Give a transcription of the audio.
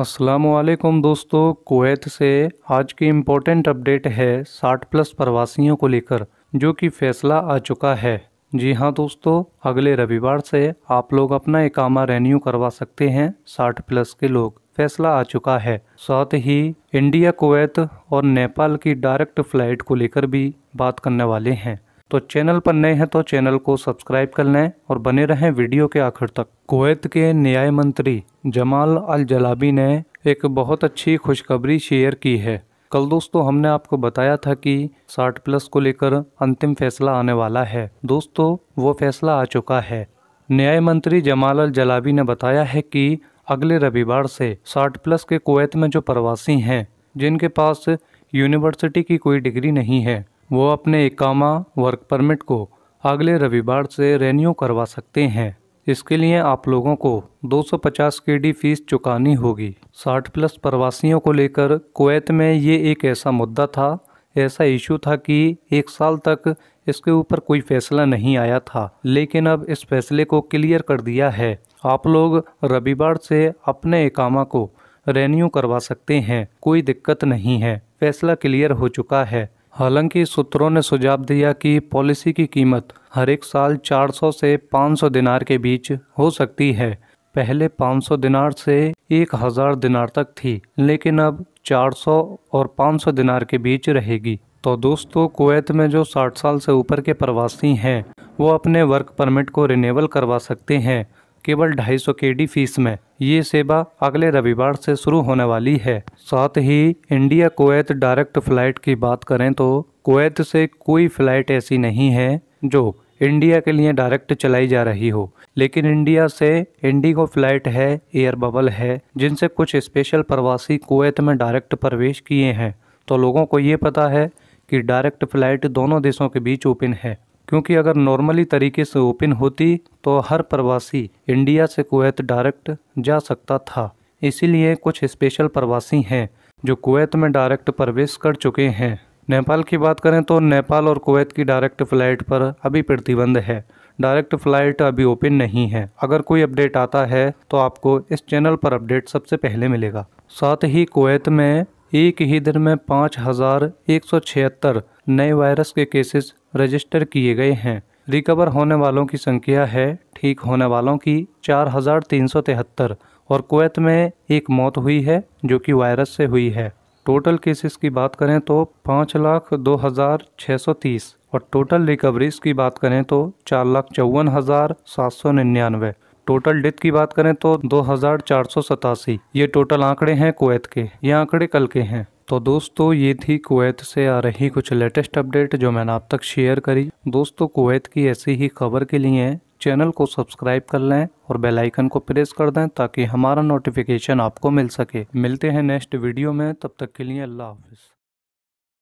असलम दोस्तों कुवैत से आज की इम्पोर्टेंट अपडेट है 60 प्लस प्रवासियों को लेकर जो कि फैसला आ चुका है जी हाँ दोस्तों अगले रविवार से आप लोग अपना इकामा रेन्यू करवा सकते हैं 60 प्लस के लोग फैसला आ चुका है साथ ही इंडिया कुवैत और नेपाल की डायरेक्ट फ्लाइट को लेकर भी बात करने वाले हैं तो चैनल पर नए हैं तो चैनल को सब्सक्राइब कर लें और बने रहें वीडियो के आखिर तक कुवैत के न्याय मंत्री जमाल अल जलाबी ने एक बहुत अच्छी खुशखबरी शेयर की है कल दोस्तों हमने आपको बताया था कि साठ प्लस को लेकर अंतिम फैसला आने वाला है दोस्तों वो फैसला आ चुका है न्याय मंत्री जमाल अल जलाबी ने बताया है कि अगले रविवार से साठ प्लस के कुवैत में जो प्रवासी हैं जिनके पास यूनिवर्सिटी की कोई डिग्री नहीं है वो अपने इकामा वर्क परमिट को अगले रविवार से रेन्यू करवा सकते हैं इसके लिए आप लोगों को 250 के डी फीस चुकानी होगी 60 प्लस प्रवासियों को लेकर कुवैत में ये एक ऐसा मुद्दा था ऐसा इशू था कि एक साल तक इसके ऊपर कोई फैसला नहीं आया था लेकिन अब इस फैसले को क्लियर कर दिया है आप लोग रविवार से अपने इकामा को रेन्यू करवा सकते हैं कोई दिक्कत नहीं है फैसला क्लियर हो चुका है हालांकि सूत्रों ने सुझाव दिया कि पॉलिसी की कीमत हर एक साल 400 से 500 दिनार के बीच हो सकती है पहले 500 दिनार से 1000 दिनार तक थी लेकिन अब 400 और 500 दिनार के बीच रहेगी तो दोस्तों कुवैत में जो 60 साल से ऊपर के प्रवासी हैं वो अपने वर्क परमिट को रिनेवल करवा सकते हैं केवल ढाई सौ के डी फीस में ये सेवा अगले रविवार से शुरू होने वाली है साथ ही इंडिया कोवैत डायरेक्ट फ्लाइट की बात करें तो कोवैत से कोई फ्लाइट ऐसी नहीं है जो इंडिया के लिए डायरेक्ट चलाई जा रही हो लेकिन इंडिया से इंडिगो फ्लाइट है एयर बबल है जिनसे कुछ स्पेशल प्रवासी कोवैत में डायरेक्ट प्रवेश किए हैं तो लोगों को ये पता है कि डायरेक्ट फ्लाइट दोनों देशों के बीच ओपन है क्योंकि अगर नॉर्मली तरीके से ओपन होती तो हर प्रवासी इंडिया से कुवैत डायरेक्ट जा सकता था इसीलिए कुछ स्पेशल प्रवासी हैं जो कुवैत में डायरेक्ट प्रवेश कर चुके हैं नेपाल की बात करें तो नेपाल और कुवैत की डायरेक्ट फ़्लाइट पर अभी प्रतिबंध है डायरेक्ट फ़्लाइट अभी ओपन नहीं है अगर कोई अपडेट आता है तो आपको इस चैनल पर अपडेट सबसे पहले मिलेगा साथ ही कुवैत में एक ही दिन में पाँच हजार एक सौ छिहत्तर नए वायरस के केसेस रजिस्टर किए गए हैं रिकवर होने वालों की संख्या है ठीक होने वालों की चार हजार तीन सौ तिहत्तर और कुवैत में एक मौत हुई है जो कि वायरस से हुई है टोटल केसेस की बात करें तो पाँच लाख दो हज़ार छः सौ तीस और टोटल रिकवरीज की बात करें तो चार लाख चौवन हज़ार सात सौ निन्यानवे टोटल डेथ की बात करें तो दो ये टोटल आंकड़े हैं कुवैत के ये आंकड़े कल के हैं तो दोस्तों ये थी कुवैत से आ रही कुछ लेटेस्ट अपडेट जो मैंने आप तक शेयर करी दोस्तों कुवैत की ऐसी ही खबर के लिए चैनल को सब्सक्राइब कर लें और बेल आइकन को प्रेस कर दें ताकि हमारा नोटिफिकेशन आपको मिल सके मिलते हैं नेक्स्ट वीडियो में तब तक के लिए अल्लाह हाफिज़